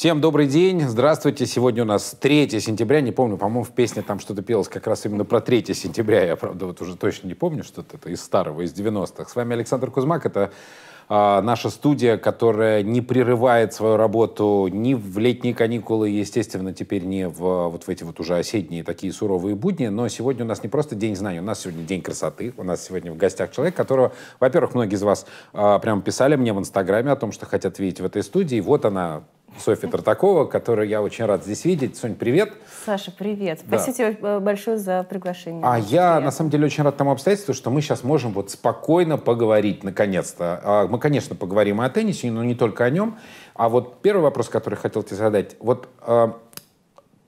Всем добрый день, здравствуйте. Сегодня у нас 3 сентября, не помню, по-моему, в песне там что-то пелось как раз именно про 3 сентября. Я, правда, вот уже точно не помню, что-то это из старого, из 90-х. С вами Александр Кузьмак, это э, наша студия, которая не прерывает свою работу ни в летние каникулы, естественно, теперь не в вот в эти вот уже осенние такие суровые будни, но сегодня у нас не просто день знаний, у нас сегодня день красоты, у нас сегодня в гостях человек, которого, во-первых, многие из вас э, прям писали мне в Инстаграме о том, что хотят видеть в этой студии, вот она, Софья Тартакова, которую я очень рад здесь видеть. Сонь, привет. Саша, привет. Да. Спасибо тебе э, большое за приглашение. А привет. я, на самом деле, очень рад тому обстоятельству, что мы сейчас можем вот спокойно поговорить, наконец-то. А, мы, конечно, поговорим и о теннисе, но не только о нем. А вот первый вопрос, который хотел тебе задать. Вот а,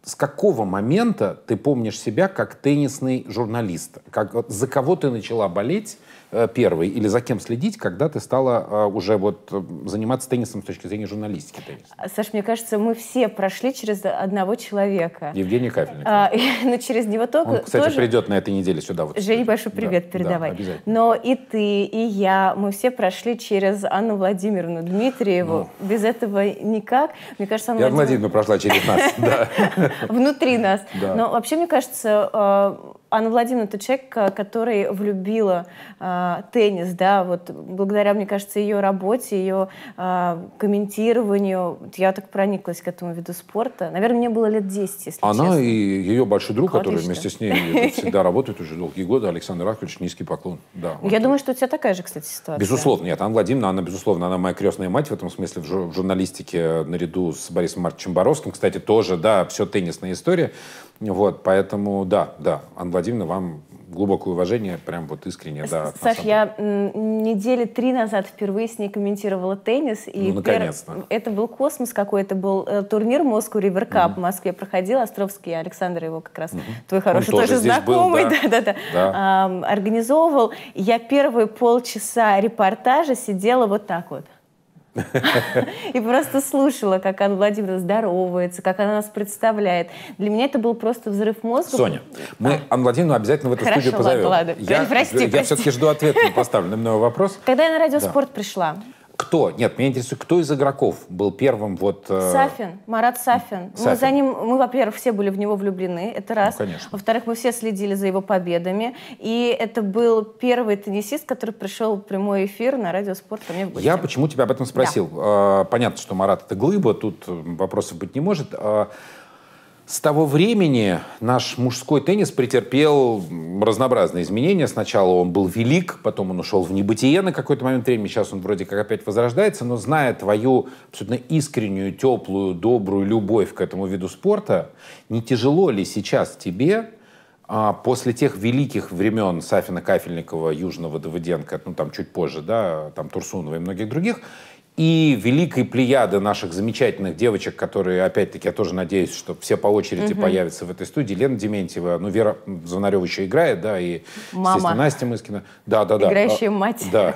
с какого момента ты помнишь себя как теннисный журналист? Как, за кого ты начала болеть? Э, первый или за кем следить, когда ты стала э, уже вот э, заниматься теннисом с точки зрения журналистики тенниса? А, Саш, мне кажется, мы все прошли через одного человека. Евгений Кафельник. А, но ну, через него только... Он, кстати, тоже... придет на этой неделе сюда. Вот Жене большой привет да, передавай. Да, Но и ты, и я, мы все прошли через Анну Владимировну Дмитриеву. Ну. Без этого никак. Мне кажется, Анна я Владимировна... Владимировна прошла через нас, Внутри нас. Но вообще, мне кажется, Анна Владимировна тот человек, э, который влюбила э, теннис, да, вот благодаря, мне кажется, ее работе, ее э, комментированию, я так прониклась к этому виду спорта. Наверное, мне было лет 10, если Она честно. и ее большой друг, Отлично. который вместе с ней всегда работает уже долгие годы, Александр Ракович, низкий поклон. Да, я думаю, что у тебя такая же, кстати, ситуация. Безусловно, нет, Анна Владимировна, она, безусловно, она моя крестная мать в этом смысле в, жур в журналистике э, наряду с Борисом Марчем Боровским, кстати, тоже, да, все теннисная история. Вот, поэтому, да, да, Анна Владимировна, вам глубокое уважение, прям вот искренне, да. Саш, я недели три назад впервые с ней комментировала теннис. И ну, наконец-то. Пер... Это был космос какой-то, был э, турнир Москву Ривер Кап mm-hmm. в Москве проходил, Островский Александр его как раз, mm-hmm. твой хороший Он тоже, тоже знакомый, был, да. да, да, да, организовывал. Я первые полчаса репортажа сидела вот так вот. И просто слушала, как Анна Владимировна здоровается, как она нас представляет. Для меня это был просто взрыв мозга. Соня, мы а. Анну Владимировну обязательно в эту студию позовем. Я, все-таки жду ответ на поставленный мной вопрос. Когда я на радиоспорт да. пришла, кто? Нет, меня интересует, кто из игроков был первым вот... Э... Сафин, Марат Сафин. Сафин. Мы за ним, мы, во-первых, все были в него влюблены, это раз. Ну, конечно. Во-вторых, мы все следили за его победами. И это был первый теннисист, который пришел в прямой эфир на Радио Спорт ко мне в гости. Я почему тебя об этом спросил? Да. Э, понятно, что Марат это глыба, тут э, вопросов быть не может. А, с того времени наш мужской теннис претерпел разнообразные изменения. Сначала он был велик, потом он ушел в небытие на какой-то момент времени. Сейчас он вроде как опять возрождается, но зная твою абсолютно искреннюю, теплую, добрую любовь к этому виду спорта, не тяжело ли сейчас тебе а, после тех великих времен Сафина Кафельникова, Южного, Давыденко, ну там чуть позже, да, там Турсунова и многих других, и великой плеяды наших замечательных девочек, которые, опять-таки, я тоже надеюсь, что все по очереди угу. появятся в этой студии. Лена Дементьева, ну, Вера Звонарева еще играет, да, и, Мама. естественно, Настя Мыскина. Да, да, да. Играющая а, мать. Да.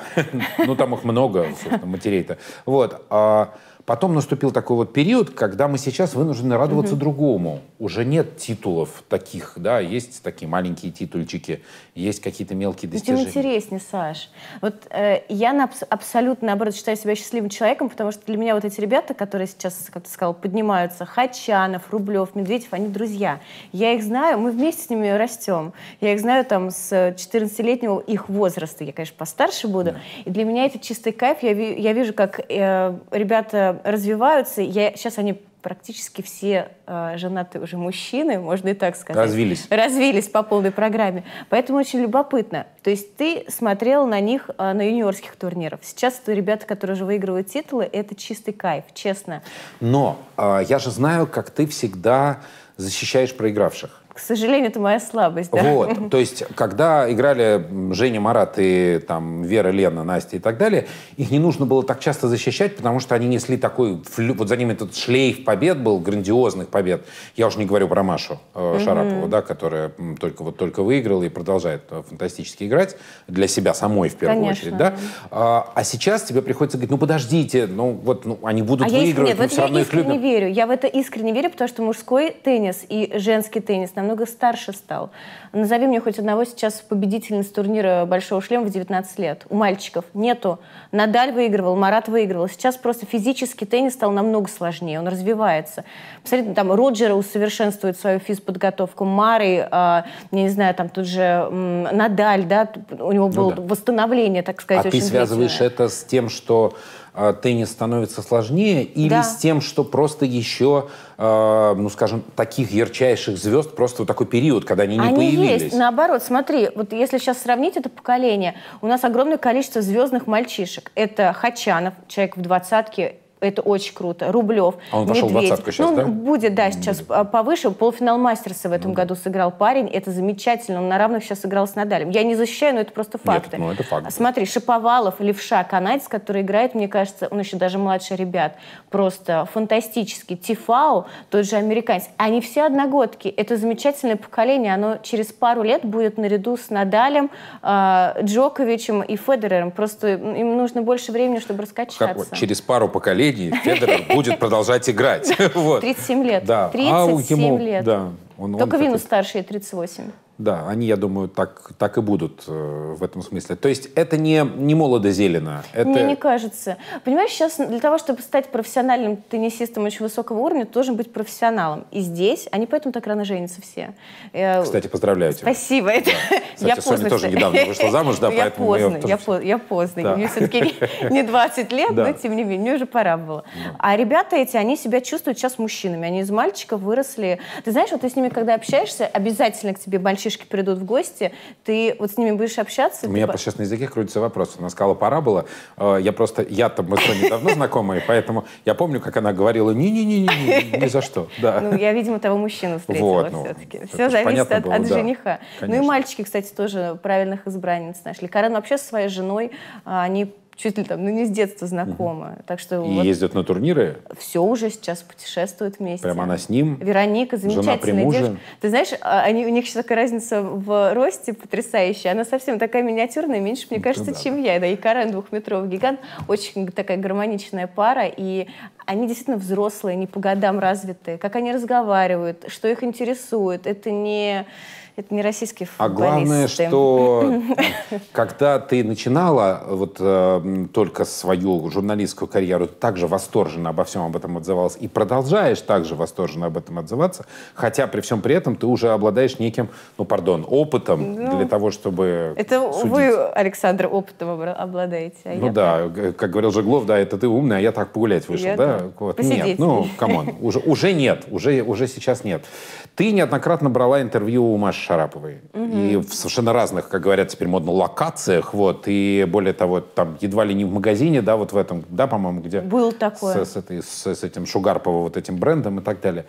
Ну, там их много, собственно, матерей-то. Вот. а. Потом наступил такой вот период, когда мы сейчас вынуждены радоваться угу. другому. Уже нет титулов таких, да, есть такие маленькие титульчики, есть какие-то мелкие достижения. Тем интереснее, Саш. Вот э, я на, абсолютно, наоборот, считаю себя счастливым человеком, потому что для меня вот эти ребята, которые сейчас, как ты сказал, поднимаются, Хачанов, Рублев, Медведев, они друзья. Я их знаю, мы вместе с ними растем. Я их знаю там с 14-летнего их возраста. Я, конечно, постарше буду. Да. И для меня это чистый кайф. Я, я вижу, как э, ребята развиваются. Я, сейчас они практически все э, женатые уже мужчины, можно и так сказать. Развились. Развились по полной программе. Поэтому очень любопытно. То есть ты смотрел на них э, на юниорских турнирах. Сейчас это ребята, которые уже выигрывают титулы, это чистый кайф, честно. Но э, я же знаю, как ты всегда защищаешь проигравших. К сожалению, это моя слабость, да. Вот, то есть, когда играли Женя Марат и там Вера, Лена, Настя и так далее, их не нужно было так часто защищать, потому что они несли такой, флю... вот за ними этот шлейф побед был, грандиозных побед. Я уже не говорю про Машу э, Шарапову, mm-hmm. да, которая только вот только выиграла и продолжает э, фантастически играть для себя самой в первую Конечно. очередь, да. А, а сейчас тебе приходится говорить, ну подождите, ну вот ну, они будут а выигрывать, ну, я иск... Нет, но все равно я их любят. Я в это искренне верю, потому что мужской теннис и женский теннис нам намного старше стал. Назови мне хоть одного сейчас победительниц турнира «Большого шлема» в 19 лет. У мальчиков нету. Надаль выигрывал, Марат выигрывал. Сейчас просто физически теннис стал намного сложнее, он развивается. Посмотрите, там Роджера усовершенствует свою физподготовку, Мары, э, а, не знаю, там тут же э, Надаль, да, у него ну было ну, да. восстановление, так сказать, а очень ты связываешь это с тем, что а, теннис становится сложнее, или да. с тем, что просто еще, э, а, ну, скажем, таких ярчайших звезд просто вот такой период, когда они, они не появились? есть, наоборот. Смотри, вот если сейчас сравнить это поколение, у нас огромное количество звездных мальчишек. Это Хачанов, человек в двадцатке, это очень круто. Рублев, а он пошел Медведь. в сейчас, ну, да? Будет, да, сейчас будет. А, повыше. Полуфинал Мастерса в этом будет. Ну году сыграл парень. Это замечательно. Он на равных сейчас сыграл с Надалем. Я не защищаю, но это просто факты. Нет, ну, это факт. Смотри, Шиповалов, левша, канадец, который играет, мне кажется, он еще даже младше ребят. Просто фантастический. Тифау, тот же американец. Они все одногодки. Это замечательное поколение. Оно через пару лет будет наряду с Надалем, а, Джоковичем и Федерером. Просто им нужно больше времени, чтобы раскачаться. Как, через пару поколений поколений Федерер будет продолжать играть. 37 лет. Да. 37 а лет. Да. Он, Только он Винус старше, 38. Да, они, я думаю, так, так и будут э, в этом смысле. То есть это не, не молодо-зелено. Это... Мне не кажется. Понимаешь, сейчас для того, чтобы стать профессиональным теннисистом очень высокого уровня, должен быть профессионалом. И здесь они поэтому так рано женятся все. Э, Кстати, поздравляю тебя. Спасибо. Это... Кстати, я Соня поздно, тоже недавно вышла замуж, да, я поэтому... Поздно, я, тоже... я поздно, да. мне все-таки не 20 лет, да. но тем не менее, мне уже пора было. Да. А ребята эти, они себя чувствуют сейчас мужчинами. Они из мальчика выросли. Ты знаешь, вот ты с ними, когда общаешься, обязательно к тебе большие мальчишки придут в гости, ты вот с ними будешь общаться. У меня по... сейчас на языке крутится вопрос. Она сказала, пора было. Э, я просто, я там мы с вами давно знакомые, поэтому я помню, как она говорила, не-не-не, ни за что. Да. Ну, я, видимо, того мужчину встретила ну, все-таки. Все зависит от, жениха. Ну и мальчики, кстати, тоже правильных избранниц нашли. Карен вообще со своей женой, а, они чуть ли там, ну не с детства знакома. Угу. Так что и вот ездят на турниры? Все уже сейчас путешествуют вместе. Прямо она с ним? Вероника замечательная девушка. Ты знаешь, а, они, у них сейчас такая разница в росте потрясающая. Она совсем такая миниатюрная, меньше, мне ну, кажется, да. чем я. Да, и Карен двухметровый гигант. Очень такая гармоничная пара. И они действительно взрослые, не по годам развитые. Как они разговаривают, что их интересует. Это не это не российские футболисты. А главное, что когда ты начинала вот э, только свою журналистскую карьеру, также восторженно обо всем об этом отзывалась и продолжаешь также восторженно об этом отзываться, хотя при всем при этом ты уже обладаешь неким, ну, пардон, опытом ну, для того, чтобы Это судить. вы, Александр, опытом обладаете. А ну да, так. Э, как говорил Жеглов, да, это ты умная, а я так погулять вышел, я да? Вот. Нет, ну, камон, уже, уже нет, уже, уже сейчас нет. Ты неоднократно брала интервью у Маши Шараповой. Угу. И в совершенно разных, как говорят теперь модно, локациях. Вот. И более того, там едва ли не в магазине, да, вот в этом, да, по-моему, где... Был такое. С, с, этой, с, с этим Шугарпова, вот этим брендом и так далее.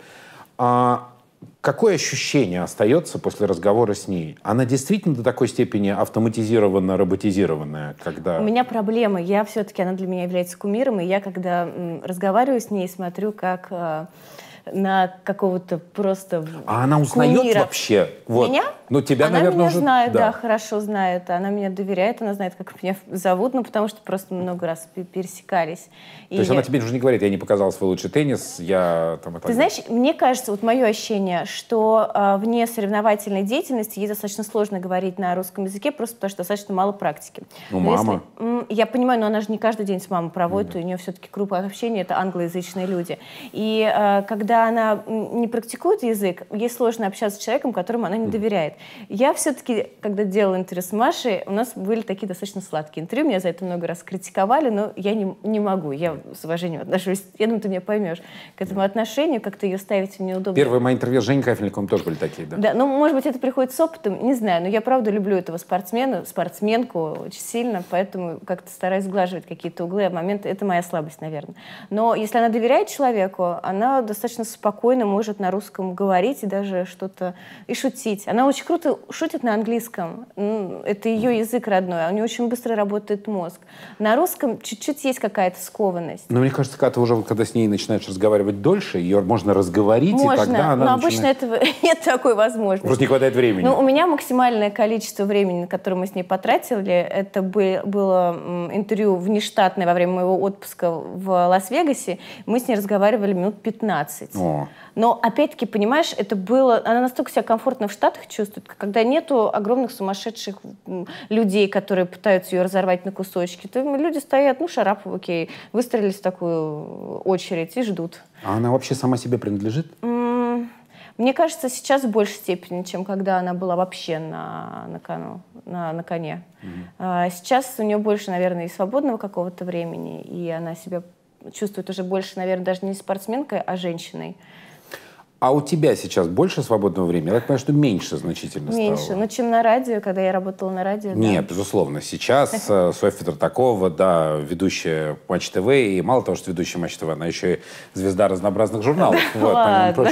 А какое ощущение остается после разговора с ней? Она действительно до такой степени автоматизированная, роботизированная, когда... У меня проблема. Я все-таки, она для меня является кумиром, и я, когда м, разговариваю с ней, смотрю, как... Э на какого-то просто А она узнает кумира. вообще? Вот. Меня? Ну, тебя, она наверное, меня уже... знает, да. да, хорошо знает. Она меня доверяет, она знает, как меня зовут, ну, потому что просто много раз пересекались. И То есть она тебе уже не говорит, я не показал свой лучший теннис, я там... И Ты знаешь, мне кажется, вот мое ощущение, что э, вне соревновательной деятельности ей достаточно сложно говорить на русском языке, просто потому что достаточно мало практики. Ну, но мама. Если, я понимаю, но она же не каждый день с мамой проводит, mm. у нее все-таки группа общения — это англоязычные люди. И э, когда она не практикует язык, ей сложно общаться с человеком, которому она не доверяет. Я все-таки, когда делала интервью с Машей, у нас были такие достаточно сладкие интервью, меня за это много раз критиковали, но я не, не могу, я с уважением отношусь, я думаю, ты меня поймешь, к этому отношению, как-то ее ставить мне неудобно. Первое мое интервью с Женей Кафельником тоже были такие, да? Да, ну, может быть, это приходит с опытом, не знаю, но я правда люблю этого спортсмена, спортсменку очень сильно, поэтому как-то стараюсь сглаживать какие-то углы, а моменты, это моя слабость, наверное. Но если она доверяет человеку, она достаточно спокойно может на русском говорить и даже что-то и шутить. Она очень круто шутит на английском. Это ее язык родной, а у нее очень быстро работает мозг. На русском чуть-чуть есть какая-то скованность. Но мне кажется, когда ты уже когда с ней начинаешь разговаривать дольше, ее можно разговорить, можно, и тогда она но обычно этого нет такой возможности. Просто не хватает времени. Ну, у меня максимальное количество времени, которое мы с ней потратили, это было интервью внештатное во время моего отпуска в Лас-Вегасе. Мы с ней разговаривали минут 15 работать. О. Но опять-таки, понимаешь, это было... Она настолько себя комфортно в Штатах чувствует, когда нету огромных сумасшедших людей, которые пытаются ее разорвать на кусочки. То люди стоят, ну, Шарапов, окей, выстроились в такую э, очередь и ждут. А она вообще сама себе принадлежит? Мне кажется, сейчас в большей степени, чем когда она была вообще на, на кону, на, на коне. Mm-hmm. Сейчас у нее больше, наверное, и свободного какого-то времени, и она себя чувствует уже больше, наверное, даже не спортсменкой, а женщиной. А у тебя сейчас больше свободного времени? Я так понимаю, что меньше значительно Меньше, стало. Ну, но чем на радио, когда я работала на радио. Нет, да. безусловно. Сейчас э, Софья Тартакова, да, ведущая Матч ТВ, и мало того, что ведущая Матч ТВ, она еще и звезда разнообразных журналов. Вот, Ладно.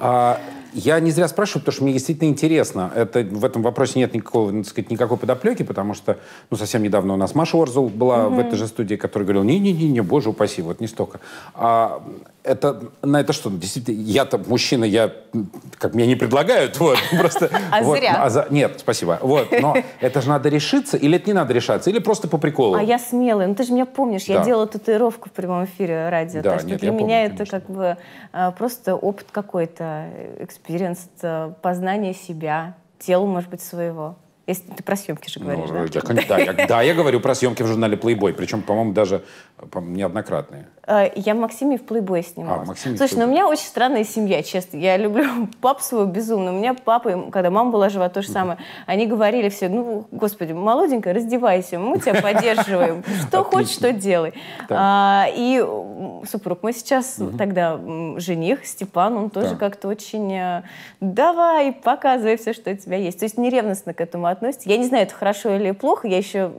А, я не зря спрашиваю, потому что мне действительно интересно. Это, в этом вопросе нет никакого, ну, так сказать, никакой подоплеки, потому что ну, совсем недавно у нас Маша Орзул была угу. в этой же студии, которая говорила, не-не-не, боже упаси, вот не столько. А это, на это что, действительно, я-то мужчина, я, как мне не предлагают, вот, просто... А зря. А нет, спасибо. Вот, но это же надо решиться, или это не надо решаться, или просто по приколу. А я смелая, ну ты же меня помнишь, я делала татуировку в прямом эфире радио, так что для меня это как бы а, просто опыт какой-то, э, эксперимент это э, познание себя, тела, может быть, своего. Если ты про съемки же ну, говоришь, ну, да? Я, да, я, да, я говорю про съемки в журнале Playboy, причем, по-моему, даже э, по неоднократные. Э, я Максиме в Playboy снималась. А, Слушай, ну у меня очень странная семья, честно. Я люблю пап своего безумно. У меня папа, когда мама была жива, то же самое. Они говорили все, ну, господи, молоденькая, раздевайся, мы тебя поддерживаем. Что хочешь, что делай. А, и супруг мой сейчас, тогда жених Степан, он тоже как-то очень давай, показывай все, что у тебя есть. То есть неревностно к этому относится. Я не знаю, это хорошо или плохо, я еще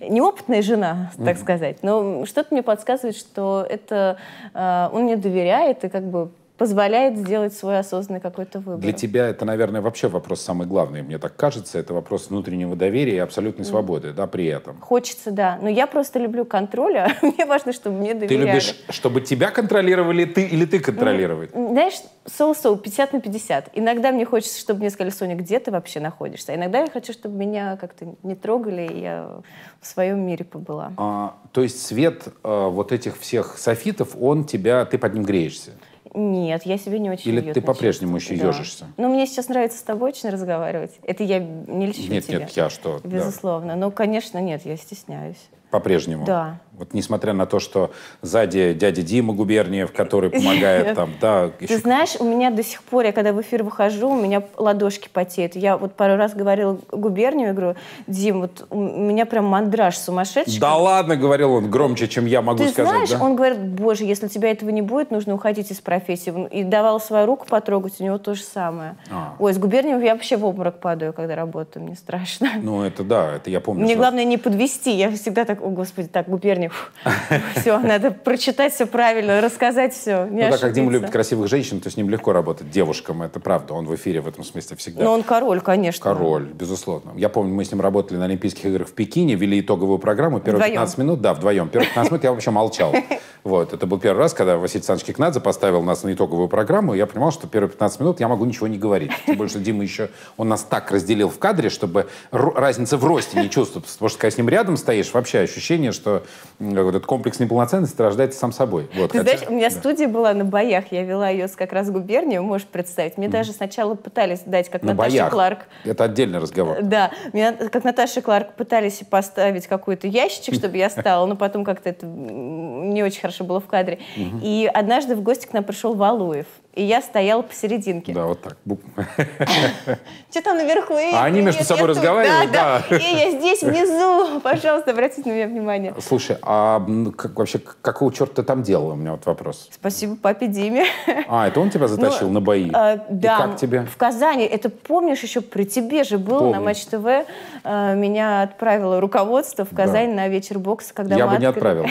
неопытная жена, так mm-hmm. сказать, но что-то мне подсказывает, что это а, он мне доверяет и как бы позволяет сделать свой осознанный какой-то выбор. Для тебя это, наверное, вообще вопрос самый главный, мне так кажется. Это вопрос внутреннего доверия и абсолютной mm. свободы, да, при этом. Хочется, да. Но я просто люблю контроля. А мне важно, чтобы мне доверяли. Ты любишь, чтобы тебя контролировали ты или ты контролировать? Mm. Знаешь, so-so, 50 на 50. Иногда мне хочется, чтобы мне сказали, Соня, где ты вообще находишься? А иногда я хочу, чтобы меня как-то не трогали, и я в своем мире побыла. А, то есть свет а, вот этих всех софитов, он тебя, ты под ним греешься? Нет, я себя не очень Или ты по-прежнему еще да. ежишься? Ну, мне сейчас нравится с тобой очень разговаривать. Это я не льщу Нет, тебе. нет, я что? Безусловно. Да. Ну, Но, конечно, нет, я стесняюсь. По-прежнему? Да. Вот несмотря на то, что сзади дядя Дима Губерниев, который помогает там, да. Ты знаешь, у меня до сих пор, я когда в эфир выхожу, у меня ладошки потеют. Я вот пару раз говорила Губерниеву, говорю, Дим, вот у меня прям мандраж сумасшедший. Да ладно, говорил он громче, чем я могу сказать. Ты знаешь, он говорит, боже, если тебя этого не будет, нужно уходить из профессии. И давал свою руку потрогать, у него то же самое. А. Ой, с Губерниевым я вообще в обморок падаю, когда работаю, мне страшно. Ну это да, это я помню. Мне главное не подвести, я всегда так так, о господи, так, губерния, все, надо прочитать все правильно, рассказать все, Ну так как Дима любит красивых женщин, то с ним легко работать девушкам, это правда, он в эфире в этом смысле всегда. Но ну, он король, конечно. Король, безусловно. Я помню, мы с ним работали на Олимпийских играх в Пекине, вели итоговую программу, первые 15 минут, да, вдвоем, первые 15 минут я вообще молчал. Вот. Это был первый раз, когда Василий Александрович Кикнадзе поставил нас на итоговую программу, и я понимал, что первые 15 минут я могу ничего не говорить. Тем более, что Дима еще... Он нас так разделил в кадре, чтобы разница в росте не чувствовалась. Потому что, когда с ним рядом стоишь, вообще ощущение, что вот этот комплекс неполноценности рождается сам собой. Вот, Ты хотя... знаешь, у меня да. студия была на боях, я вела ее с как раз губернию, можешь представить. Мне mm. даже сначала пытались дать, как на Наташа боях. Кларк. Это отдельный разговор. Да. Меня, как Наташа Кларк, пытались поставить какой-то ящичек, чтобы я стала, но потом как-то это не очень хорошо Саша было в кадре. Угу. И однажды в гости к нам пришел Валуев и я стоял посерединке. Да, вот так. Что то наверху? И, а они между собой разговаривают? Да, да. И я здесь внизу. Пожалуйста, обратите на меня внимание. Слушай, а вообще какого черта ты там делала? У меня вот вопрос. Спасибо папе Диме. А, это он тебя ну, затащил на бои? Э, да. как тебе? В Казани. Это помнишь еще при тебе же был на Матч ТВ. Э, меня отправило руководство в Казань на вечер бокса. Когда я бы не отправил.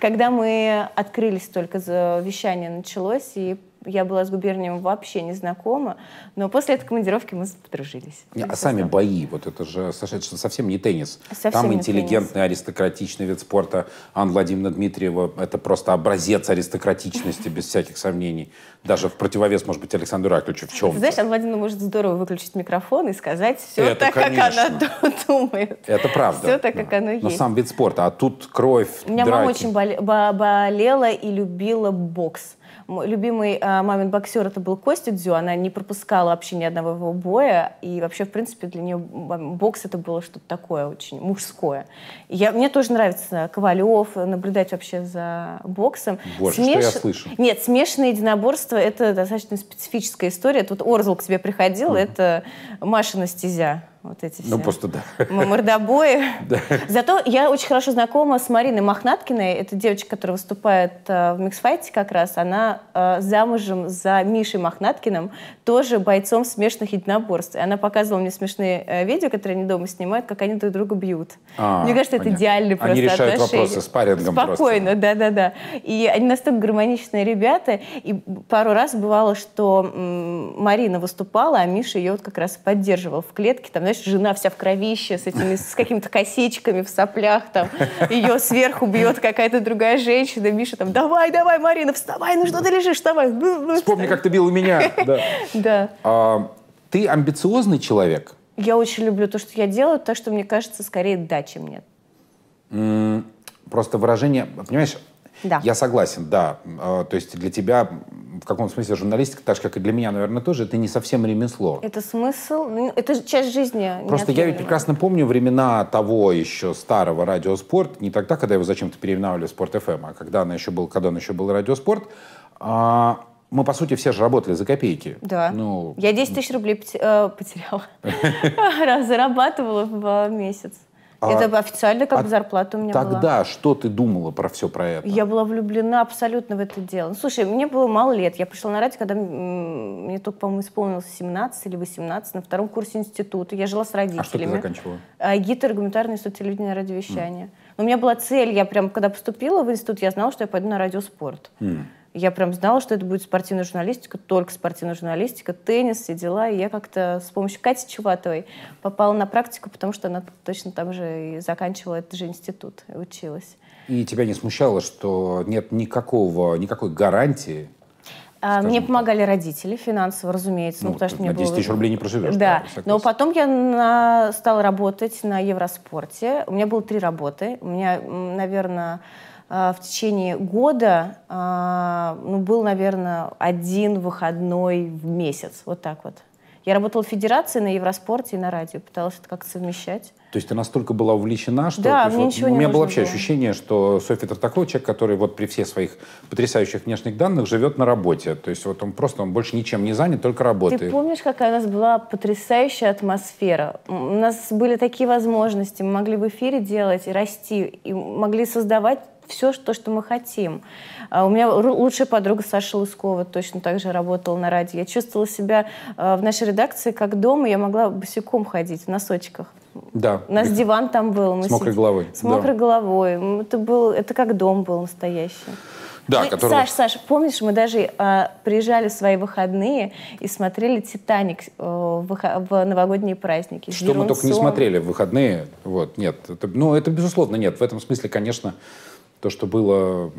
Когда мы открылись только, вещание началось, и я была с губернием вообще не знакома, но после этой командировки мы подружились. Не, а сами бои, вот это же, совершенно совсем не теннис. Совсем Там интеллигентный, теннис. аристократичный вид спорта. Анна Владимировна Дмитриева — это просто образец аристократичности, без всяких сомнений. Даже в противовес, может быть, Александру Акличу в чем Знаешь, Анна Владимировна может здорово выключить микрофон и сказать все это, так, конечно. как она думает. Это правда. Все так, да. как оно есть. Но сам вид спорта. А тут кровь, У меня драки. мама очень болела и любила бокс мой любимый э, мамин боксер это был Костя Дзю, она не пропускала вообще ни одного его боя, и вообще, в принципе, для нее бокс это было что-то такое очень мужское. И я, мне тоже нравится Ковалев, э, наблюдать вообще за боксом. Боже, Смеш... что я слышу. Нет, смешанное единоборство — это достаточно специфическая история. Тут Орзл к тебе приходил, uh-huh. это Машина стезя вот эти ну, все. Ну, просто да. Мордобои. Да. Зато я очень хорошо знакома с Мариной Махнаткиной. Это девочка, которая выступает э, в миксфайте как раз. Она э, замужем за Мишей Махнаткиным, тоже бойцом смешных единоборств. И она показывала мне смешные э, видео, которые они дома снимают, как они друг друга бьют. А, мне кажется, понятно. это идеальный просто Они решают отношения. вопросы спаррингом Спокойно, да-да-да. И они настолько гармоничные ребята. И пару раз бывало, что Марина выступала, а Миша ее вот как раз поддерживал в клетке. Там, знаешь, жена вся в кровище, с этими, с какими-то косичками в соплях, там, ее сверху бьет какая-то другая женщина, Миша там, давай, давай, Марина, вставай, ну что ты лежишь, вставай. Вспомни, как ты бил меня. Да. да. А, ты амбициозный человек? Я очень люблю то, что я делаю, так что мне кажется, скорее да, чем нет. Просто выражение, понимаешь, да. Я согласен, да. А, то есть для тебя в каком смысле журналистика, так же, как и для меня, наверное, тоже, это не совсем ремесло. Это смысл, ну, Это же часть жизни. Просто я ведь прекрасно помню времена того еще старого радиоспорт, не тогда, когда его зачем-то переименовали в Спорт ФМ, эм», а когда она еще был, когда он еще был радиоспорт, а, мы, по сути, все же работали за копейки. Да. Ну, я 10 тысяч рублей э, потеряла. Зарабатывала в э, месяц. А это официально как а зарплата у меня тогда была. Тогда что ты думала про все про это? Я была влюблена абсолютно в это дело. Ну, слушай, мне было мало лет. Я пришла на радио, когда мне только, по-моему, исполнилось 17 или 18, на втором курсе института. Я жила с родителями. А что ты заканчивала? А, гид аргументарный институт телевидения и радиовещания. Mm. Но у меня была цель. Я прям, когда поступила в институт, я знала, что я пойду на радиоспорт. Mm. Я прям знала, что это будет спортивная журналистика, только спортивная журналистика, теннис, все дела. И я как-то с помощью Кати Чуватовой попала на практику, потому что она точно там же и заканчивала этот же институт, училась. И тебя не смущало, что нет никакого, никакой гарантии а, Скажем мне помогали так. родители финансово, разумеется. Ну, ну потому что мне 10 было... тысяч рублей не проживешь. Да, да но потом я на... стала работать на Евроспорте. У меня было три работы. У меня, наверное, а, в течение года а, ну, был, наверное, один выходной в месяц. Вот так вот. Я работала в федерации на Евроспорте и на радио, пыталась это как-то совмещать. То есть ты настолько была увлечена, что... Да, мне вот, ничего не У меня было вообще было. ощущение, что Софья Тартакова человек, который вот при всех своих потрясающих внешних данных живет на работе. То есть вот он просто, он больше ничем не занят, только работает. Ты помнишь, какая у нас была потрясающая атмосфера? У нас были такие возможности, мы могли в эфире делать и расти, и могли создавать все то, что мы хотим. А, у меня лучшая подруга Саша Лыскова точно так же работала на радио. Я чувствовала себя а, в нашей редакции как дома, я могла босиком ходить в носочках. Да. У нас диван там был. Мы с мокрой сидели, головой. С мокрой да. головой. Это, был, это как дом был настоящий. Да, мы, ну которого... Саш, Саш, помнишь, мы даже э, приезжали в свои выходные и смотрели «Титаник» э, в, в новогодние праздники. Что мы только не смотрели в выходные. Вот, нет. Это, ну, это безусловно нет. В этом смысле, конечно, то, что было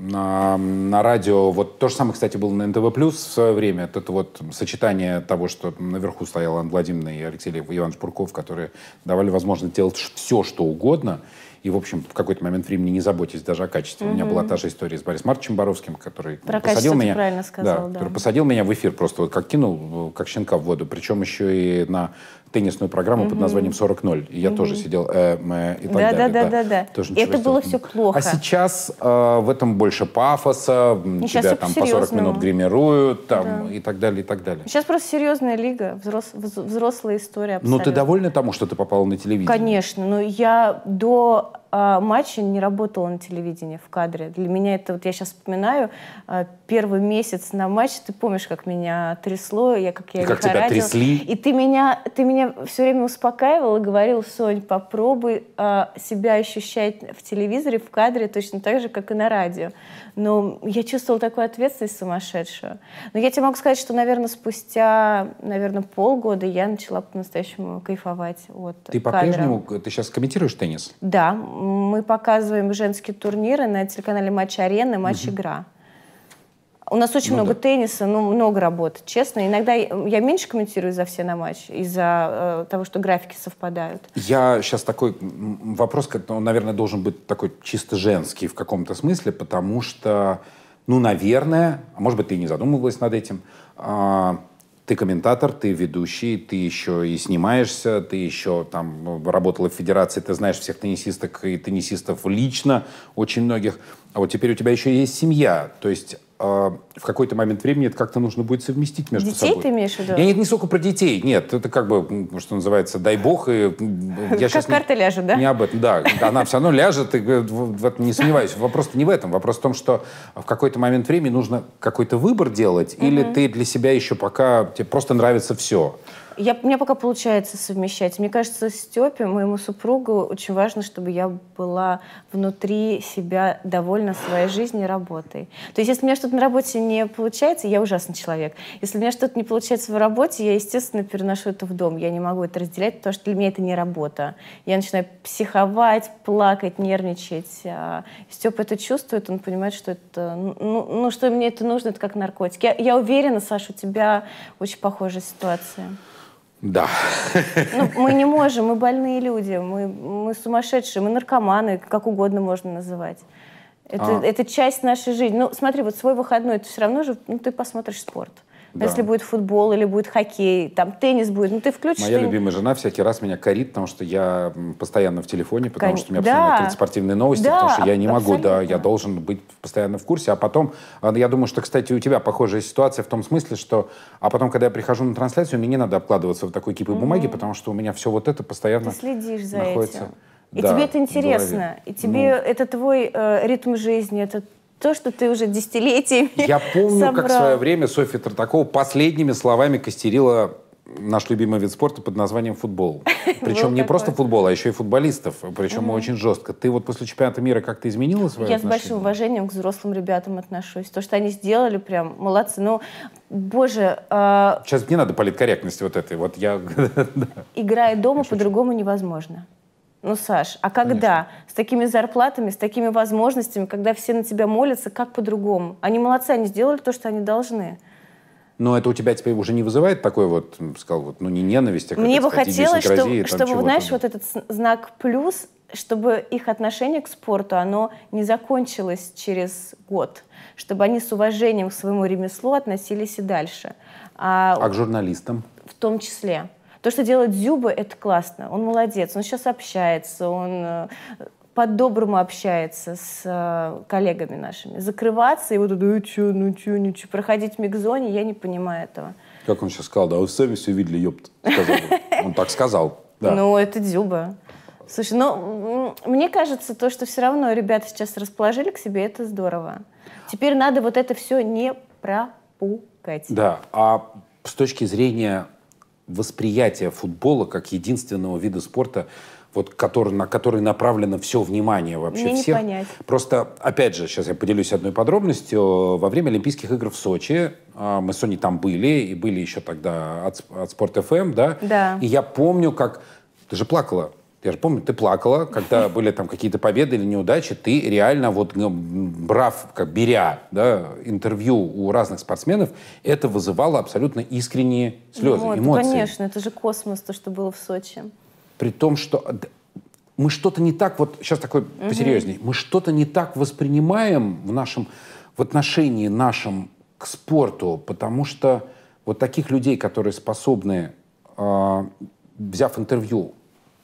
на, на радио. Вот то же самое, кстати, было на НТВ+, плюс в свое время. Это, вот сочетание того, что наверху стоял Анна Владимировна и Алексей Иванович Бурков, которые давали возможность делать все, что угодно и, в общем, в какой-то момент времени не заботясь даже о качестве. Угу. У меня была та же история с Борисом Марчем Боровским, который ну, Про посадил меня... правильно сказал, да, да. Который посадил меня в эфир просто вот как кинул, э, как щенка в воду. Причем еще и на теннисную программу угу. под названием 40-0. И я угу. тоже сидел э, э, и так да, далее. Да, да, да. да. это сделать. было все плохо. А сейчас э, в этом больше пафоса, и тебя там по 40 минут гримируют там, да. и так далее, и так далее. Сейчас просто серьезная лига, взрос, взрослая история ну, абсолютно. Но ты довольна тому, что ты попала на телевидение? Конечно, но я до well, а Мачин не работала на телевидении в кадре. Для меня это, вот я сейчас вспоминаю, а, первый месяц на матч, ты помнишь, как меня трясло, я как я и как тебя трясли? И ты меня, ты меня все время успокаивала, говорил, Сонь, попробуй а, себя ощущать в телевизоре, в кадре точно так же, как и на радио. Но я чувствовала такую ответственность сумасшедшую. Но я тебе могу сказать, что, наверное, спустя, наверное, полгода я начала по-настоящему кайфовать от Ты по-прежнему, ты сейчас комментируешь теннис? Да, мы показываем женские турниры на телеканале Матч Арена, Матч Игра. У нас очень ну, много да. тенниса, ну, много работы, честно. Иногда я меньше комментирую за все на матч из-за э, того, что графики совпадают. Я сейчас такой вопрос, наверное, должен быть такой чисто женский в каком-то смысле, потому что, ну, наверное, а может быть, ты и не задумывалась над этим, а, ты комментатор, ты ведущий, ты еще и снимаешься, ты еще там ну, работала в федерации, ты знаешь всех теннисисток и теннисистов лично, очень многих. А вот теперь у тебя еще есть семья, то есть а, в какой-то момент времени это как-то нужно будет совместить между детей собой. Детей ты имеешь в виду? Я нет не столько про детей, нет, это как бы, что называется, дай бог, и я как сейчас... карта не, ляжет, да? Не об этом, да, она все равно ляжет, и э, в этом не сомневаюсь. Вопрос не в этом, вопрос в том, что в какой-то момент времени нужно какой-то выбор делать, или ты для себя еще пока, тебе просто нравится все. Я, мне пока получается совмещать. Мне кажется, Степе, моему супругу, очень важно, чтобы я была внутри себя довольна своей жизнью и работой. То есть, если у меня что-то на работе не получается, я ужасный человек. Если у меня что-то не получается в работе, я, естественно, переношу это в дом. Я не могу это разделять, потому что для меня это не работа. Я начинаю психовать, плакать, нервничать. А, Степа это чувствует, он понимает, что это... Ну, ну, ну что мне это нужно, это как наркотик. Я, я уверена, Саша, у тебя очень похожая ситуация. Да. Ну, мы не можем, мы больные люди, мы, мы сумасшедшие, мы наркоманы, как угодно можно называть. Это, а. это часть нашей жизни. Ну, смотри, вот свой выходной, это все равно же, ну, ты посмотришь спорт. Да. Если будет футбол или будет хоккей, там теннис будет, ну ты включишь. Моя ты... любимая жена всякий раз меня корит, потому что я постоянно в телефоне, потому Кон... что у меня да. постоянно открыты спортивные новости, да, потому что я не абсолютно. могу, да, я должен быть постоянно в курсе. А потом, а, я думаю, что, кстати, у тебя похожая ситуация в том смысле, что, а потом, когда я прихожу на трансляцию, мне не надо обкладываться в такой кипы mm-hmm. бумаги, потому что у меня все вот это постоянно ты следишь за находится. Этим. И да, тебе это интересно, и тебе ну, это твой э, ритм жизни, это то, что ты уже десятилетиями Я помню, собрал. как в свое время Софья Тартакова последними словами костерила наш любимый вид спорта под названием футбол. Причем не просто футбол, а еще и футболистов. Причем очень жестко. Ты вот после чемпионата мира как-то изменила свое Я с большим уважением к взрослым ребятам отношусь. То, что они сделали, прям молодцы. Ну, боже... А, Сейчас не надо политкорректности вот этой. Вот я... Играя дома, по-другому невозможно. Ну, Саш, а когда? Конечно. С такими зарплатами, с такими возможностями, когда все на тебя молятся, как по-другому? Они молодцы, они сделали то, что они должны. Но это у тебя теперь уже не вызывает такой вот, сказал, вот, ну не ненависть, а как Мне бы сказать, хотелось, чтобы, чтобы знаешь, вот этот знак плюс, чтобы их отношение к спорту, оно не закончилось через год, чтобы они с уважением к своему ремеслу относились и дальше. А, а к журналистам? В том числе. То, что делает Зюба, это классно. Он молодец, он сейчас общается, он э, по-доброму общается с э, коллегами нашими. Закрываться и вот это, ну чё, ну чё, ну чё, проходить миг-зоне, я не понимаю этого. Как он сейчас сказал, да, вы сами все видели, ёпт. Он так сказал, да. Ну, это Дзюба. Слушай, ну, мне кажется, то, что все равно ребята сейчас расположили к себе, это здорово. Теперь надо вот это все не пропускать. Да, а с точки зрения восприятие футбола как единственного вида спорта, вот который, на который направлено все внимание вообще Мне всех. Не Просто, опять же, сейчас я поделюсь одной подробностью. Во время Олимпийских игр в Сочи а, мы с Соней там были, и были еще тогда от, от Спорт ФМ, эм, да? Да. И я помню, как... Ты же плакала я же помню, ты плакала, когда были там какие-то победы или неудачи, ты реально вот ну, брав, как беря да, интервью у разных спортсменов, это вызывало абсолютно искренние слезы, вот, ну, эмоции. Конечно, это же космос, то, что было в Сочи. При том, что а, мы что-то не так, вот сейчас такой угу. посерьезнее, мы что-то не так воспринимаем в нашем, в отношении нашем к спорту, потому что вот таких людей, которые способны, э, взяв интервью,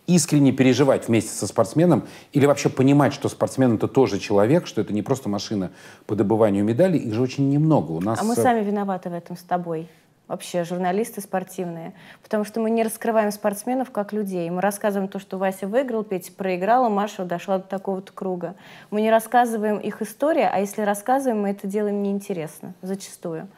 искренне переживать вместе со спортсменом или вообще понимать, что спортсмен это тоже человек, что это не просто машина по добыванию медалей, их же очень немного у нас. А мы э, сами виноваты в этом с тобой вообще журналисты спортивные, потому что мы не раскрываем спортсменов как людей. Мы рассказываем то, что Вася выиграл, Петя проиграла, Маша дошла до такого-то круга. Мы не рассказываем их историю, а если рассказываем, мы это делаем неинтересно зачастую.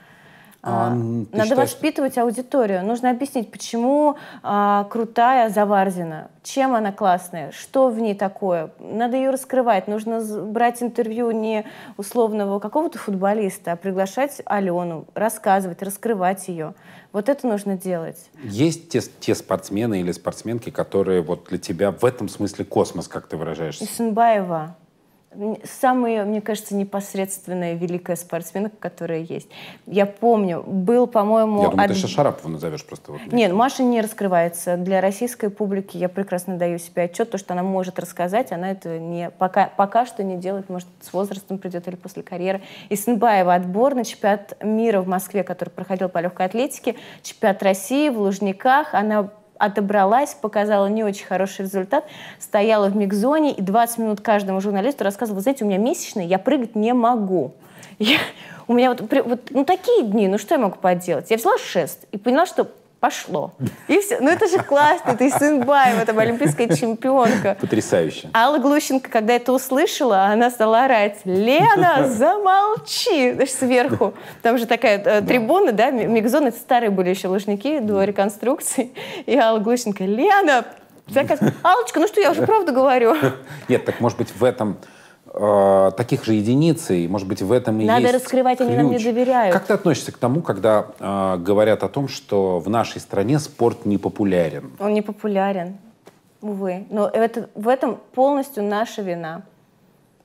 А, Надо считаешь... воспитывать аудиторию. Нужно объяснить, почему а, крутая Заварзина, чем она классная, что в ней такое. Надо ее раскрывать. Нужно брать интервью не условного какого-то футболиста, а приглашать Алену, рассказывать, раскрывать ее. Вот это нужно делать. Есть те, те спортсмены или спортсменки, которые вот для тебя в этом смысле космос, как ты выражаешься? Исенбаева самая, мне кажется, непосредственная великая спортсменка, которая есть. Я помню, был, по-моему... Я думаю, от... ты сейчас Шарапова назовешь просто. Вот Нет, Маша не раскрывается. Для российской публики я прекрасно даю себе отчет, то, что она может рассказать, она это не, пока, пока что не делает, может, с возрастом придет или после карьеры. И Сынбаева отбор на чемпионат мира в Москве, который проходил по легкой атлетике, чемпионат России в Лужниках, она отобралась, показала не очень хороший результат, стояла в миг-зоне и 20 минут каждому журналисту рассказывала, знаете, у меня месячные, я прыгать не могу. Я, у меня вот, вот ну, такие дни, ну что я могу поделать? Я взяла шест и поняла, что пошло. И все. Ну это же классно, ты сын Баева, там олимпийская чемпионка. Потрясающе. Алла Глущенко, когда это услышала, она стала орать, Лена, замолчи, Значит, сверху. Там же такая э, трибуна, да, мегзон, это старые были еще лыжники до реконструкции. И Алла Глущенко, Лена, заказ. Аллочка, ну что, я уже правду говорю. Нет, так может быть в этом э, таких же единиц, и, может быть, в этом и Надо есть Надо раскрывать, ключ. они нам не доверяют. Как ты относишься к тому, когда э, говорят о том, что в нашей стране спорт не популярен? Он не популярен, увы. Но это, в этом полностью наша вина.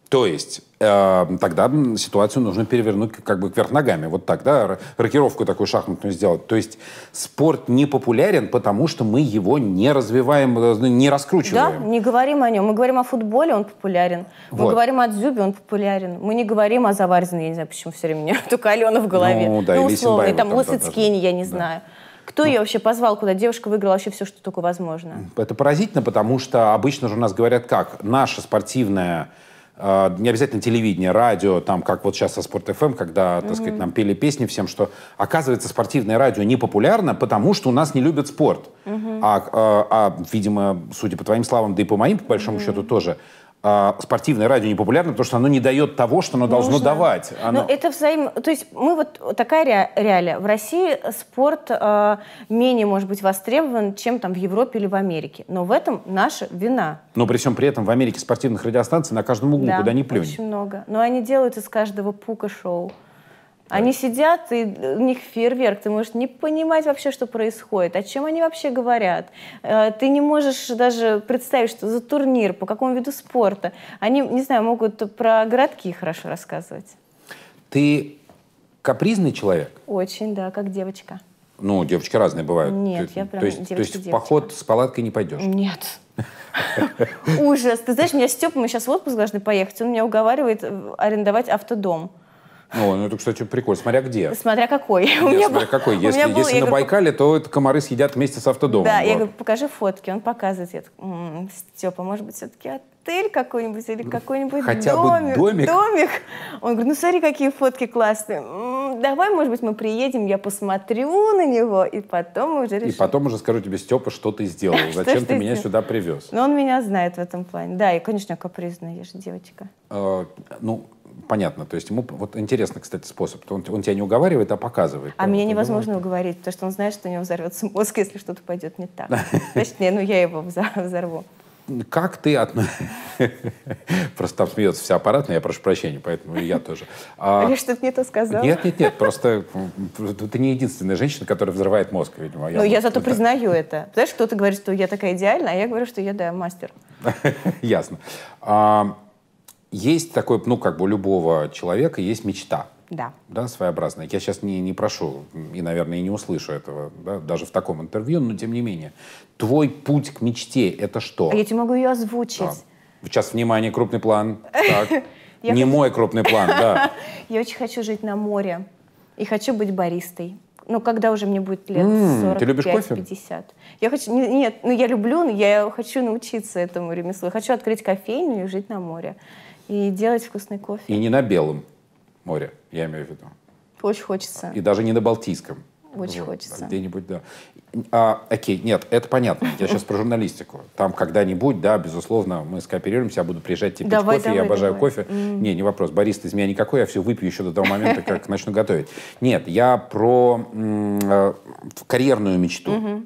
То есть э, тогда ситуацию нужно перевернуть как бы кверх ногами. Вот так, да, рокировку такую шахматную сделать. То есть спорт не популярен, потому что мы его не развиваем, э, ну, не раскручиваем. Да, не говорим о нем. Мы говорим о футболе, он популярен. Вот. Мы говорим о дзюбе, он популярен. Мы не говорим о Заварзине, я не знаю, почему все время у меня только Алена в голове. Ну, да, ну условно, и там Лосицкени, я не да. знаю. Кто ну, ее вообще позвал, куда девушка выиграла вообще все, что только возможно? Это поразительно, потому что обычно же у нас говорят как? Наша спортивная а, не обязательно телевидение, радио, там, как вот сейчас со Спорт ФМ, когда, так mm-hmm. нам пели песни всем, что оказывается спортивное радио не популярно, потому что у нас не любят спорт. Mm-hmm. А, а, а, видимо, судя по твоим словам, да и по моим, по большому mm-hmm. счету, тоже, а, спортивное радио не популярно, потому что оно не дает того, что оно должно давать. Ну, оно... Но это взаимно. То есть мы вот такая ре... реалия. В России спорт э, менее, может быть, востребован, чем там в Европе или в Америке. Но в этом наша вина. Но при всем при этом в Америке спортивных радиостанций на каждом углу, да, куда не плюнь. очень много. Но они делают из каждого пука шоу. Они сидят, и у них фейерверк, ты можешь не понимать вообще, что происходит, о чем они вообще говорят. Э, ты не можешь даже представить, что за турнир, по какому виду спорта. Они, не знаю, могут про городки хорошо рассказывать. Ты капризный человек? Очень, да, как девочка. Ну, девочки разные бывают. Нет, ты, я прям то есть, девочка, то есть в поход с палаткой не пойдешь? Нет. Ужас. Ты знаешь, меня Степа, мы сейчас в отпуск должны поехать. Он меня уговаривает э, арендовать автодом. О, ну это, кстати, прикольно. Смотря где. Смотря какой. Нет, у меня смотря был... какой. Если, у меня был... если на говорю... Байкале, то это комары съедят вместе с автодомом. Да, вот. я говорю, покажи фотки. Он показывает. Я так, м-м, Степа, может быть, все-таки отель какой-нибудь или ну, какой-нибудь Хотя домик, бы домик. домик. Он говорит, ну смотри, какие фотки классные. М-м, давай, может быть, мы приедем, я посмотрю на него, и потом мы уже решим. И потом уже скажу тебе, Степа, что ты сделал, зачем ты меня сюда привез. Но он меня знает в этом плане. Да, и, конечно, капризная, я же девочка. А, ну, понятно. То есть ему вот интересно, кстати, способ. Он, он тебя не уговаривает, а показывает. А он, меня невозможно думает. Ну, уговорить, потому что он знает, что у него взорвется мозг, если что-то пойдет не так. Значит, не, ну я его взорву. Как ты относишься... Просто там смеется вся аппаратная, я прошу прощения, поэтому и я тоже. А, а... Я что-то не то сказала. Нет, нет, нет, просто ты не единственная женщина, которая взрывает мозг, видимо. Ну, я зато признаю это. Знаешь, кто-то говорит, что я такая идеальная, а я говорю, что я, да, мастер. Ясно. А, есть такой, ну, как бы у любого человека есть мечта. Да. Да, своеобразная. Я сейчас не, не прошу и, наверное, и не услышу этого, да, даже в таком интервью, но тем не менее. Твой путь к мечте — это что? А я тебе могу ее озвучить. Да. Сейчас, внимание, крупный план. Так. Не мой крупный план, да. Я очень хочу жить на море и хочу быть баристой. Ну, когда уже мне будет лет 45-50. Ты любишь кофе? Я хочу... Нет, ну я люблю, но я хочу научиться этому ремеслу. Я хочу открыть кофейню и жить на море и делать вкусный кофе. И не на Белом море, я имею в виду. Очень хочется. И даже не на Балтийском. Очень вот, хочется. Где-нибудь, да. А, окей, нет, это понятно. Я сейчас про журналистику. Там когда-нибудь, да, безусловно, мы скооперируемся, я буду приезжать тебе давай, пить кофе, давай, я обожаю давай. кофе. Mm. Не, не вопрос. Борис, ты из меня никакой, я все выпью еще до того момента, как начну готовить. Нет, я про э, карьерную мечту.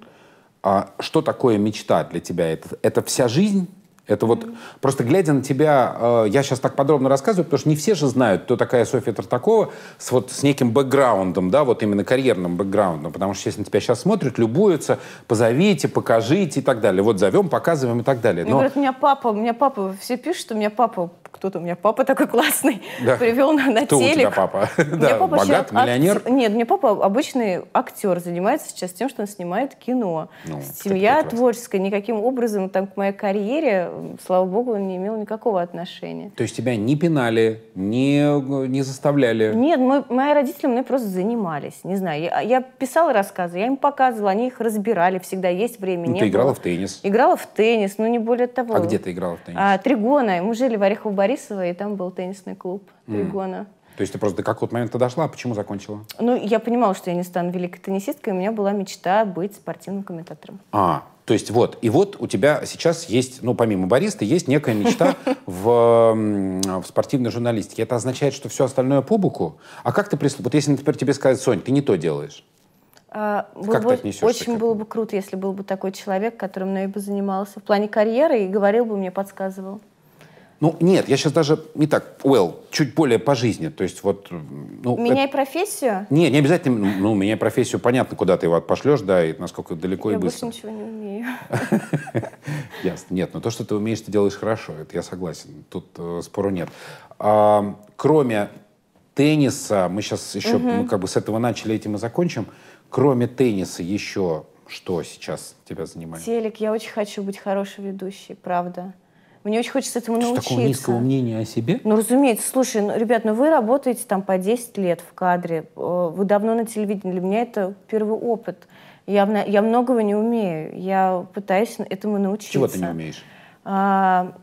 А что такое мечта для тебя? Это, это вся жизнь? Это вот mm-hmm. просто глядя на тебя, э, я сейчас так подробно рассказываю, потому что не все же знают, кто такая Софья Тартакова с вот с неким бэкграундом, да, вот именно карьерным бэкграундом, потому что если на тебя сейчас смотрят, любуются, позовите, покажите и так далее. Вот зовем, показываем и так далее. Мне Но... говорят, у меня папа, у меня папа, все пишут, что у меня папа кто-то у меня папа такой классный да. привел на, на Кто телек. у тебя папа? да, папа богат, миллионер? Акт... Нет, меня папа обычный актер, занимается сейчас тем, что он снимает кино. Ну, Семья творческая, никаким образом там, к моей карьере, слава богу, он не имел никакого отношения. То есть тебя не пинали, не, не заставляли? Нет, мы, мои родители мной просто занимались, не знаю. Я, я писала рассказы, я им показывала, они их разбирали, всегда есть время. Ну, ты было. играла в теннис? Играла в теннис, но ну, не более того. А где ты играла в теннис? А, тригона, мы жили в Орехово Борисова, и там был теннисный клуб «Тригона». То есть ты просто до какого-то момента дошла, а почему закончила? Ну, я понимала, что я не стану великой теннисисткой, у меня была мечта быть спортивным комментатором. А, то есть вот, и вот у тебя сейчас есть, ну, помимо бариста, есть некая мечта в, в спортивной журналистике. Это означает, что все остальное по боку? А как ты прислуг... Вот если, например, тебе сказать, Сонь, ты не то делаешь. А, как бы, ты отнесешься Очень было бы круто, если был бы такой человек, которым мной бы занимался в плане карьеры и говорил бы мне, подсказывал. Ну, нет, я сейчас даже не так, well, чуть более по жизни, то есть вот... Ну, Меняй это... профессию? нет, не обязательно, ну, ну, меняй профессию, понятно, куда ты его отпошлешь, да, и насколько далеко я и быстро. Я больше ничего не умею. Ясно, нет, но ну то, что ты умеешь, ты делаешь хорошо, это я согласен, тут э, спору нет. А, кроме тенниса, мы сейчас еще, как бы с этого начали, этим и закончим, кроме тенниса еще что сейчас тебя занимает? Телек, я очень хочу быть хорошей ведущей, правда. Мне очень хочется этому Ты научиться. Такого низкого мнения о себе? Ну, разумеется. Слушай, ну, ребят, ну вы работаете там по 10 лет в кадре. Э, вы давно на телевидении. Для меня это первый опыт. Я, я многого не умею. Я пытаюсь этому научиться. Чего ты не умеешь? А,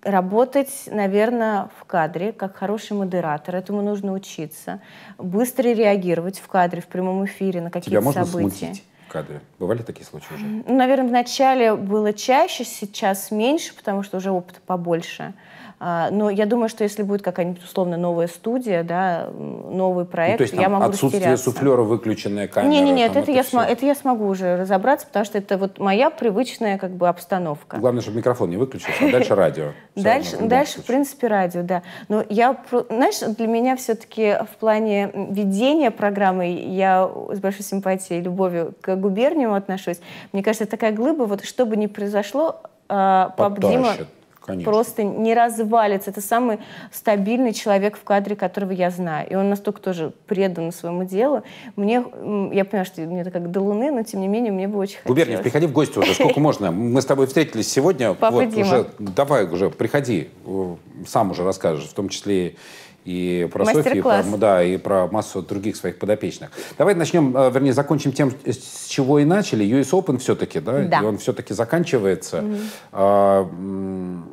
работать, наверное, в кадре, как хороший модератор. Этому нужно учиться. Быстро реагировать в кадре, в прямом эфире на какие-то события. Смутить? кадре? Бывали такие случаи уже? Наверное, в начале было чаще, сейчас меньше, потому что уже опыта побольше. Uh а, но я думаю, что если будет какая-нибудь условно новая студия, да, новый проект, ну, то есть, там, я могу отсутствие суфлера, выключенная камера. Не, не, нет, это, это, я см- это я смогу уже разобраться, потому что это вот моя привычная как бы обстановка. Главное, чтобы микрофон не выключился, а дальше радио. Дальше, ну, дальше в принципе, радио, да. Но я, знаешь, для меня все-таки в плане ведения программы я с большой симпатией и любовью к губернию отношусь. Мне кажется, такая глыба, вот что бы ни произошло, а, Пап Дима Конечно. просто не развалится. Это самый стабильный человек в кадре, которого я знаю. И он настолько тоже предан своему делу. Мне, я понимаю, что мне это как до луны, но тем не менее мне бы очень Губерниев, хотелось. приходи в гости уже, сколько можно. Мы с тобой встретились сегодня. Папа вот, Дима. Уже, давай уже, приходи, сам уже расскажешь, в том числе и про Софью, и про, да, и про массу других своих подопечных. Давай начнем, э, вернее, закончим тем, э, с чего и начали. US Open все-таки, да? да. И он все-таки заканчивается. Mm-hmm. А,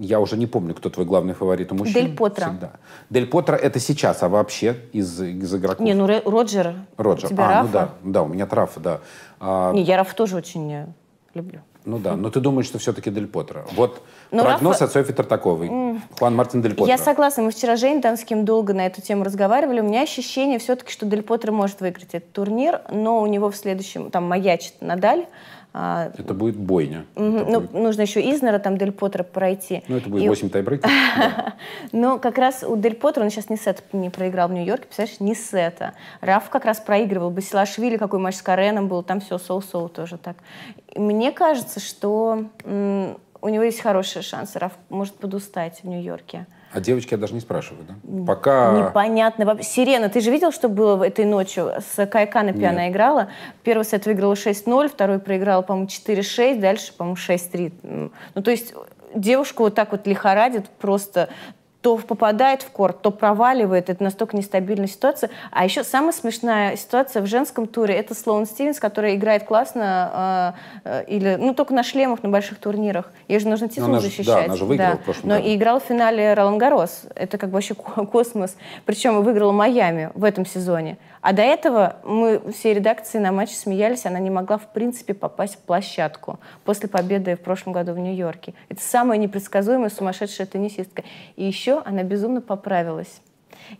я уже не помню, кто твой главный фаворит у а мужчин. Дель Потро. Всегда. Дель Потро это сейчас, а вообще из, из игроков? Не, ну Роджер. Роджер. тебя а, ну Рафа? ну да, да, у меня Рафа, да. А... Не, я Раф тоже очень э, люблю. Ну да, но ты думаешь, что все-таки Дель Потро. Вот но ну, прогноз Рафа... от Софьи Тартаковой. Mm. Хуан Мартин Дель Потро. Я согласна. Мы вчера с Женей Донским долго на эту тему разговаривали. У меня ощущение все-таки, что Дель Потро может выиграть этот турнир, но у него в следующем, там, маячит Надаль. А, это будет бойня. mm Это ну, будет... Нужно еще Изнера, там Дель Поттера пройти. Ну, это будет и... 8 тайбрейков. Но ну, как раз у Дель Поттера, он сейчас не сет не проиграл в Нью-Йорке, представляешь, не сета. Раф как раз проигрывал. Басилашвили, какой матч с Кареном был, там все, соу-соу тоже так. Мне кажется, что у него есть хорошие шансы. Раф может подустать в Нью-Йорке. А девочки я даже не спрашиваю, да? Пока... Непонятно. Сирена, ты же видел, что было этой ночью? С Кайканопи Нет. играла. Первый сет выиграла 6-0, второй проиграла, по-моему, 4-6, дальше, по-моему, 6-3. Ну, то есть девушку вот так вот лихорадит просто то попадает в корт, то проваливает. Это настолько нестабильная ситуация. А еще самая смешная ситуация в женском туре — это Слоун Стивенс, которая играет классно, э, или, ну, только на шлемах, на больших турнирах. Ей же нужно титул ну, защищать. Да, она же выиграла да. в прошлом Но году. и играла в финале Ролан Гарос. Это как бы вообще космос. Причем выиграла Майами в этом сезоне. А до этого мы все редакции на матче смеялись, она не могла в принципе попасть в площадку после победы в прошлом году в Нью-Йорке. Это самая непредсказуемая сумасшедшая теннисистка. И еще еще она безумно поправилась.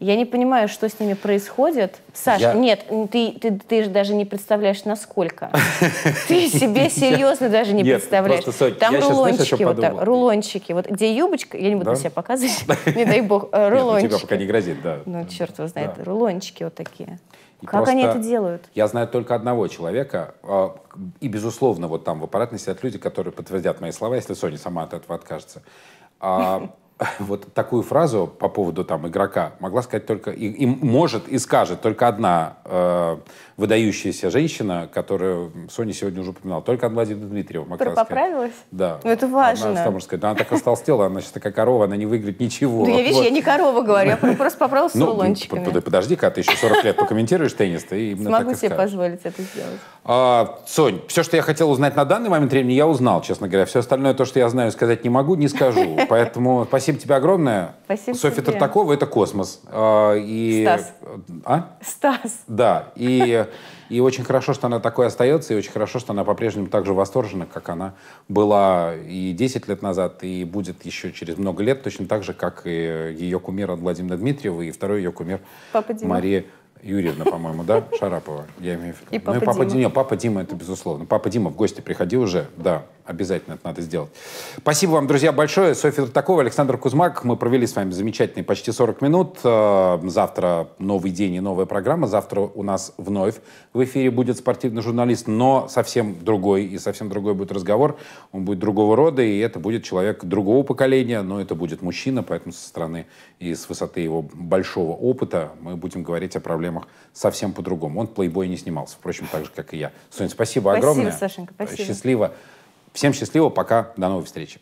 Я не понимаю, что с ними происходит. Саша. я... нет, ты, ты, ты же даже не представляешь, насколько. Ты себе серьезно даже не представляешь. Там рулончики, вот так, рулончики. Вот где юбочка, я не буду себя показывать, не дай бог, э, ну, типа, рулончики. Тебя пока не грозит, да. Ну, черт его знает, рулончики вот такие. как они это делают? Я знаю только одного человека, а, и, безусловно, вот там в аппаратной сидят люди, которые подтвердят мои слова, если Соня сама от этого откажется. А, вот такую фразу по поводу там игрока могла сказать только и, и может и скажет только одна э, выдающаяся женщина, которую Соня сегодня уже упоминала. Только одна Дмитриева Макарская. Поправилась? Да. Ну, Но это важно. Она, что можно сказать? Она так растолстела, она сейчас такая корова, она не выиграет ничего. Да я, видишь, я не корова говорю, я просто поправилась с ну, рулончиками. Подожди-ка, ты еще 40 лет покомментируешь теннис, ты именно Смогу себе позволить это сделать. А, Сонь, все, что я хотел узнать на данный момент времени, я узнал, честно говоря. Все остальное, то, что я знаю, сказать не могу, не скажу. Поэтому спасибо тебе огромное. Спасибо Софья Тартакова — это космос. А, и... Стас. А? Стас. Да. И и очень хорошо, что она такой остается, и очень хорошо, что она по-прежнему так же восторжена, как она была и 10 лет назад, и будет еще через много лет, точно так же, как и ее кумир от Владимира Дмитриева, и второй ее кумир Папа Дима. Мария Юрьевна, по-моему, да, Шарапова, я имею в виду. И папа ну и папа Дима. Дима. Папа Дима, это безусловно. Папа Дима в гости приходи уже, да, Обязательно это надо сделать. Спасибо вам, друзья, большое. Софья Ротакова, Александр Кузьмак. Мы провели с вами замечательные почти 40 минут. Э, завтра новый день и новая программа. Завтра у нас вновь в эфире будет спортивный журналист, но совсем другой. И совсем другой будет разговор. Он будет другого рода, и это будет человек другого поколения, но это будет мужчина, поэтому со стороны и с высоты его большого опыта мы будем говорить о проблемах совсем по-другому. Он плейбой не снимался, впрочем, так же, как и я. Соня, спасибо, спасибо огромное. Спасибо, Сашенька, спасибо. Счастливо. Всем счастливо, пока, до новых встреч.